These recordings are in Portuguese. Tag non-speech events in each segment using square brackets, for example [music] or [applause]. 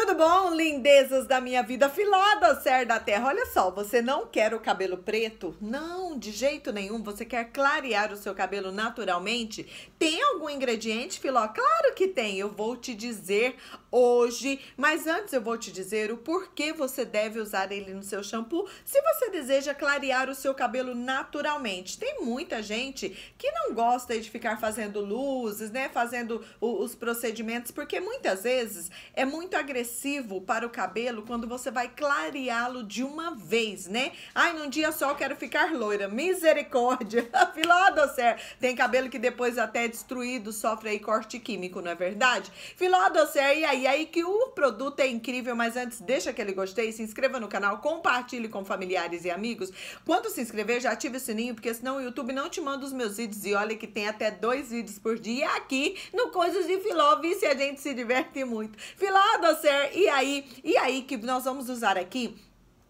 Tudo bom, lindezas da minha vida filada, ser da terra? Olha só, você não quer o cabelo preto? Não, de jeito nenhum. Você quer clarear o seu cabelo naturalmente? Tem algum ingrediente, Filó? Claro que tem. Eu vou te dizer hoje, mas antes eu vou te dizer o porquê você deve usar ele no seu shampoo se você deseja clarear o seu cabelo naturalmente. Tem muita gente que não gosta de ficar fazendo luzes, né? Fazendo os procedimentos, porque muitas vezes é muito agressivo para o cabelo quando você vai clareá-lo de uma vez, né? Ai, num dia só eu quero ficar loira. Misericórdia. [laughs] Filó do Tem cabelo que depois até é destruído sofre aí corte químico, não é verdade? Filó do E aí, aí que o produto é incrível, mas antes deixa aquele gostei, se inscreva no canal, compartilhe com familiares e amigos. Quando se inscrever, já ative o sininho, porque senão o YouTube não te manda os meus vídeos. E olha que tem até dois vídeos por dia aqui no Coisas de Filó. se a gente se diverte muito. Filó do é, e aí, e aí que nós vamos usar aqui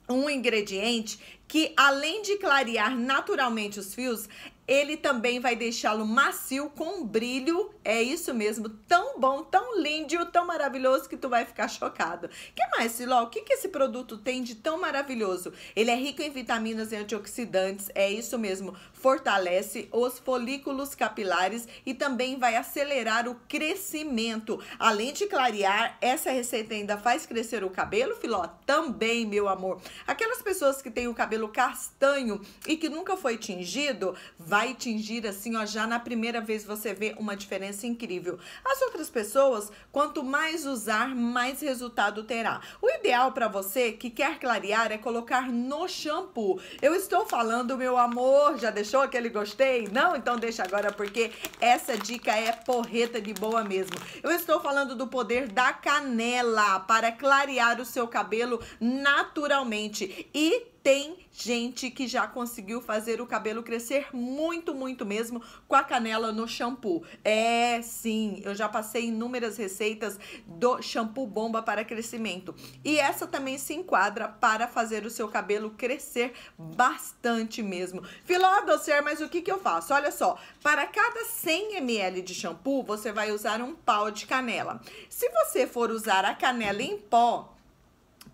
um ingrediente que além de clarear naturalmente os fios, ele também vai deixá-lo macio com um brilho, é isso mesmo, tão bom, tão lindo, tão maravilhoso que tu vai ficar chocado. Que mais, Siló? O que, que esse produto tem de tão maravilhoso? Ele é rico em vitaminas e antioxidantes, é isso mesmo, fortalece os folículos capilares e também vai acelerar o crescimento. Além de clarear, essa receita ainda faz crescer o cabelo, Filó? Também, meu amor. Aquelas pessoas que têm o cabelo castanho e que nunca foi tingido, vai vai tingir assim, ó, já na primeira vez você vê uma diferença incrível. As outras pessoas, quanto mais usar, mais resultado terá. O ideal para você que quer clarear é colocar no shampoo. Eu estou falando, meu amor, já deixou aquele gostei? Não? Então deixa agora porque essa dica é porreta de boa mesmo. Eu estou falando do poder da canela para clarear o seu cabelo naturalmente e tem gente que já conseguiu fazer o cabelo crescer muito, muito mesmo com a canela no shampoo. É, sim, eu já passei inúmeras receitas do shampoo bomba para crescimento. E essa também se enquadra para fazer o seu cabelo crescer bastante mesmo. Filó docer, é, mas o que, que eu faço? Olha só, para cada 100 ml de shampoo, você vai usar um pau de canela. Se você for usar a canela em pó,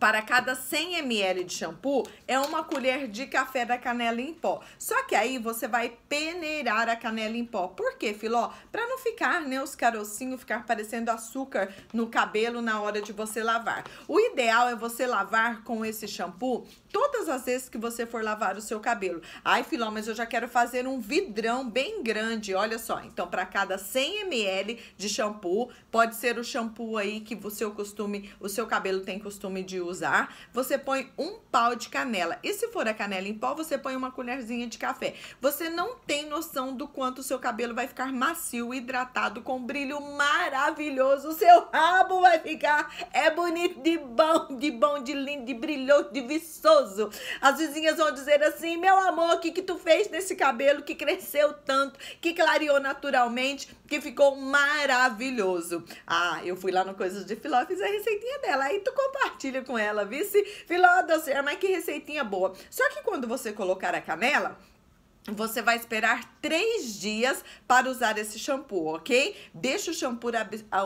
para cada 100 ml de shampoo é uma colher de café da canela em pó. Só que aí você vai peneirar a canela em pó. Por quê, filó? Para não ficar, né, os carocinhos ficar parecendo açúcar no cabelo na hora de você lavar. O ideal é você lavar com esse shampoo todas as vezes que você for lavar o seu cabelo. Ai, filó, mas eu já quero fazer um vidrão bem grande, olha só. Então, para cada 100 ml de shampoo, pode ser o shampoo aí que o seu costume, o seu cabelo tem costume de usar usar, você põe um pau de canela. E se for a canela em pó, você põe uma colherzinha de café. Você não tem noção do quanto o seu cabelo vai ficar macio, hidratado, com um brilho maravilhoso. O seu rabo vai ficar é bonito, de bom, de bom, de lindo, de brilhoso, de viçoso. As vizinhas vão dizer assim, meu amor, o que que tu fez nesse cabelo que cresceu tanto, que clareou naturalmente, que ficou maravilhoso. Ah, eu fui lá no Coisas de Filó, fiz a receitinha dela, aí tu compartilha com ela ela, vice? Filó doce, é, mas que receitinha boa. Só que quando você colocar a canela, você vai esperar três dias para usar esse shampoo, ok? Deixa o shampoo,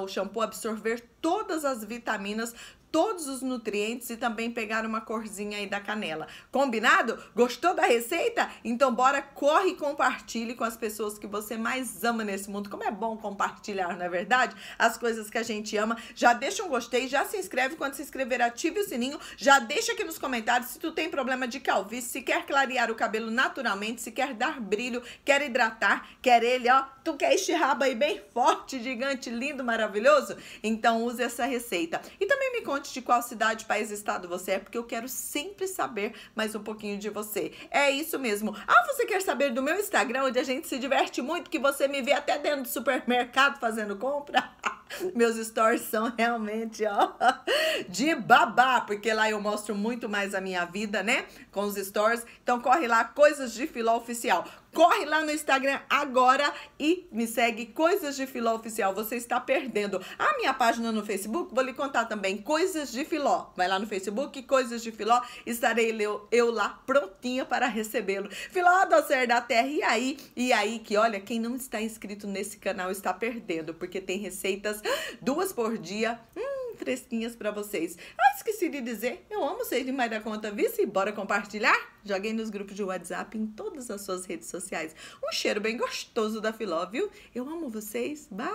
o shampoo absorver todas as vitaminas, todos os nutrientes e também pegar uma corzinha aí da canela. Combinado? Gostou da receita? Então bora, corre e compartilhe com as pessoas que você mais ama nesse mundo. Como é bom compartilhar, não é verdade? As coisas que a gente ama. Já deixa um gostei, já se inscreve. Quando se inscrever, ative o sininho. Já deixa aqui nos comentários se tu tem problema de calvície, se quer clarear o cabelo naturalmente, se quer dar brilho, quer hidratar, quer ele, ó. Tu quer este rabo aí bem forte, gigante, lindo, maravilhoso? Então use essa receita. E também me conte de qual cidade, país, estado você é, porque eu quero sempre saber mais um pouquinho de você. É isso mesmo. Ah, você quer saber do meu Instagram, onde a gente se diverte muito, que você me vê até dentro do supermercado fazendo compra? [laughs] Meus stories são realmente, ó, [laughs] de babá, porque lá eu mostro muito mais a minha vida, né? Com os stories. Então corre lá, Coisas de Filó Oficial. Corre lá no Instagram agora e me segue Coisas de Filó Oficial. Você está perdendo. A minha página no Facebook, vou lhe contar também, Coisas de Filó. Vai lá no Facebook, Coisas de Filó. Estarei eu, eu lá prontinha para recebê-lo. Filó do Ser da Terra. E aí? E aí que, olha, quem não está inscrito nesse canal está perdendo, porque tem receitas duas por dia. Hum, fresquinhas para vocês. Ah, esqueci de dizer, eu amo ser demais da conta, vice, bora compartilhar? Joguei nos grupos de WhatsApp, em todas as suas redes sociais. Um cheiro bem gostoso da Filó, viu? Eu amo vocês, bye!